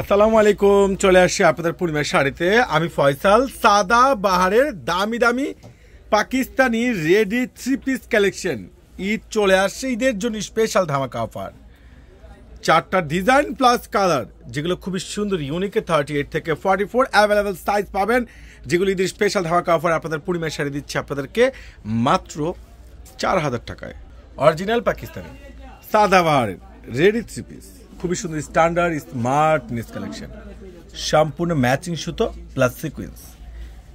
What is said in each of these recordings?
আসসালামু আলাইকুম চলে আসছি আপনাদের পূর্ণিমার শাড়িতে আমি ফয়সাল সাদা বাহারের দামি দামি Pakistani ready three piece collection Eid চলে আসছে ঈদের জন্য স্পেশাল ধামাকা অফার চারটা ডিজাইন প্লাস কালার যেগুলো খুবই সুন্দর ইউনিকে থার্টি এইট থেকে ফর্টি ফোর অ্যাভেলেবেল সাইজ পাবেন যেগুলো ঈদের স্পেশাল ধামাকা অফার আপনাদের পূর্ণিমার শাড়ি দিচ্ছে আপনাদেরকে মাত্র চার হাজার টাকায় অরিজিনাল পাকিস্তানি সাদা বাহারের রেডি থ্রি পিস খুবই সুন্দর স্ট্যান্ডার্ড স্মার্ট নিস কালেকশন সম্পূর্ণ ম্যাচিং সুতো প্লাস সিকুয়েন্স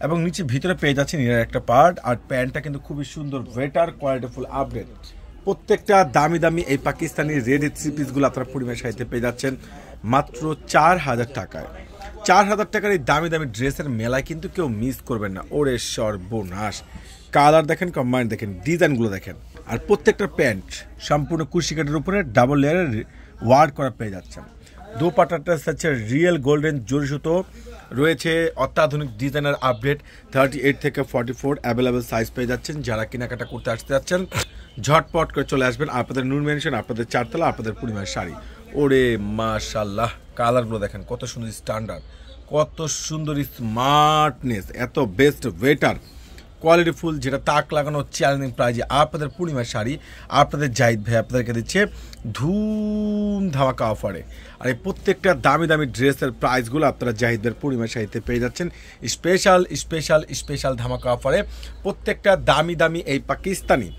এবং নিচে ভিতরে পেয়ে যাচ্ছে নিরার একটা পার্ট আর প্যান্টটা কিন্তু খুবই সুন্দর বেটার কোয়ালিটিফুল আপডেট প্রত্যেকটা দামি দামি এই পাকিস্তানি রেড থ্রি পিসগুলো আপনারা পরিবেশ সাহিত্যে পেয়ে যাচ্ছেন মাত্র চার হাজার টাকায় চার হাজার টাকার এই দামি দামি ড্রেসের মেলায় কিন্তু কেউ মিস করবেন না ওরে বোনাস কালার দেখেন কম্বাইন দেখেন ডিজাইনগুলো দেখেন আর প্রত্যেকটা প্যান্ট সম্পূর্ণ কুশিকাটের উপরে ডাবল লেয়ারের ওয়ার করা পেয়ে যাচ্ছেন পাটাটা হচ্ছে রিয়েল গোল্ডেন জোর সুতো রয়েছে অত্যাধুনিক ডিজাইনার আপডেট থার্টি এইট থেকে ফর্টি ফোর অ্যাভেলেবেল সাইজ পেয়ে যাচ্ছেন যারা কেনাকাটা করতে আসতে যাচ্ছেন ঝটপট করে চলে আসবেন আপনাদের নুন মেনশন আপনাদের চারতলা আপনাদের পূর্ণিমার শাড়ি ওরে মাশাল্লাহ কালারগুলো দেখেন কত সুন্দর স্ট্যান্ডার্ড কত সুন্দর স্মার্টনেস এত বেস্ট ওয়েটার কোয়ালিটি ফুল যেটা তাক লাগানো চ্যালেঞ্জিং প্রাইজে আপনাদের পূর্ণিমার শাড়ি আপনাদের জাহিদ ভাই আপনাদেরকে দিচ্ছে ধুম ধামাকা অফারে আর এই প্রত্যেকটা দামি দামি ড্রেসের প্রাইসগুলো আপনারা জাহিদ ভাইয়ের পূর্ণিমার শাড়িতে পেয়ে যাচ্ছেন স্পেশাল স্পেশাল স্পেশাল ধামাকা অফারে প্রত্যেকটা দামি দামি এই পাকিস্তানি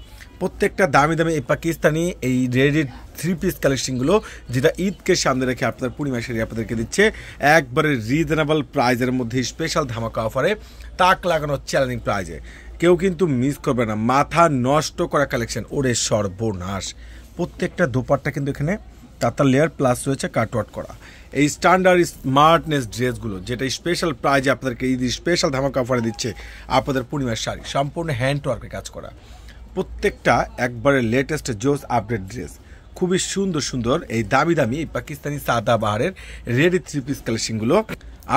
প্রত্যেকটা দামি দামি এই পাকিস্তানি এই রেডি থ্রি পিস কালেকশনগুলো যেটা ঈদকে সামনে রেখে আপনার পূর্ণিমা শাড়ি আপনাদেরকে দিচ্ছে একবারে রিজনেবল প্রাইজের মধ্যে স্পেশাল ধামাকা অফারে তাক লাগানো চ্যালেঞ্জিং প্রাইজে কেউ কিন্তু মিস করবে না মাথা নষ্ট করা কালেকশন ওরে সর্বনাশ প্রত্যেকটা দোপারটা কিন্তু এখানে তাতার লেয়ার প্লাস রয়েছে কাটওয়াট করা এই স্ট্যান্ডার্ড স্মার্টনেস ড্রেসগুলো যেটা স্পেশাল প্রাইজে আপনাদেরকে ঈদ স্পেশাল ধামাকা অফারে দিচ্ছে আপনাদের পূর্ণিমার শাড়ি সম্পূর্ণ হ্যান্ডওয়ার্কে কাজ করা প্রত্যেকটা একবারে লেটেস্ট জোস আপডেট ড্রেস খুবই সুন্দর সুন্দর এই দামি দামি এই পাকিস্তানি সাদা বাহারের রেডি থ্রি পিস কালেকশনগুলো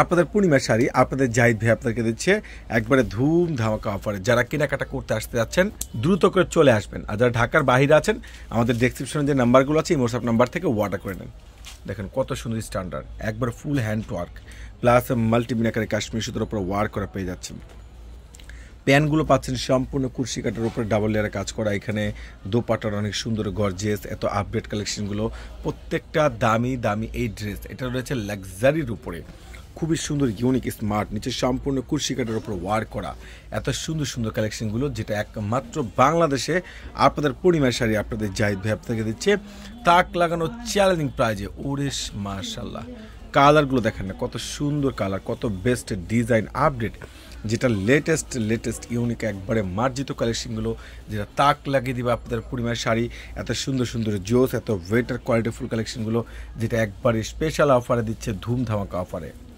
আপনাদের পূর্ণিমা শাড়ি আপনাদের জাহিদ ভাই আপনাকে দিচ্ছে একবারে ধুম ধামাকা অফারে যারা কেনাকাটা করতে আসতে যাচ্ছেন দ্রুত করে চলে আসবেন আর যারা ঢাকার বাহিরে আছেন আমাদের ডেসক্রিপশনে যে নাম্বারগুলো আছে এই হোয়াটসঅ্যাপ নাম্বার থেকে অর্ডার করে নেন দেখেন কত সুন্দর স্ট্যান্ডার্ড একবার ফুল হ্যান্ড ওয়ার্ক প্লাস মাল্টিমিনাকারে কাশ্মীর সুতোর উপর ওয়ার্ক করা পেয়ে যাচ্ছেন প্যানগুলো পাচ্ছেন সম্পূর্ণ কুর্সি কাটার উপরে ডাবল লেয়ারে কাজ করা এখানে দোপাটার অনেক সুন্দর গর্জেস এত আপডেট কালেকশনগুলো প্রত্যেকটা দামি দামি এই ড্রেস এটা রয়েছে লাক্সারির উপরে খুবই সুন্দর ইউনিক স্মার্ট নিচে সম্পূর্ণ কুর্সি কাটার উপর ওয়ার করা এত সুন্দর সুন্দর কালেকশনগুলো যেটা একমাত্র বাংলাদেশে আপনাদের পূর্ণিমার শাড়ি আপনাদের জাহিদ ভাই আপনাকে দিচ্ছে তাক লাগানো চ্যালেঞ্জিং প্রাইজে ওরেশ মার্শাল্লাহ কালারগুলো দেখেন না কত সুন্দর কালার কত বেস্ট ডিজাইন আপডেট যেটা লেটেস্ট লেটেস্ট ইউনিক একবারে মার্জিত কালেকশনগুলো যেটা তাক লাগিয়ে দিবে আপনাদের পূর্ণিমার শাড়ি এত সুন্দর সুন্দর জোস এত ওয়েটার কোয়ালিটিফুল কালেকশনগুলো যেটা একবারে স্পেশাল অফারে দিচ্ছে ধুমধামাকা অফারে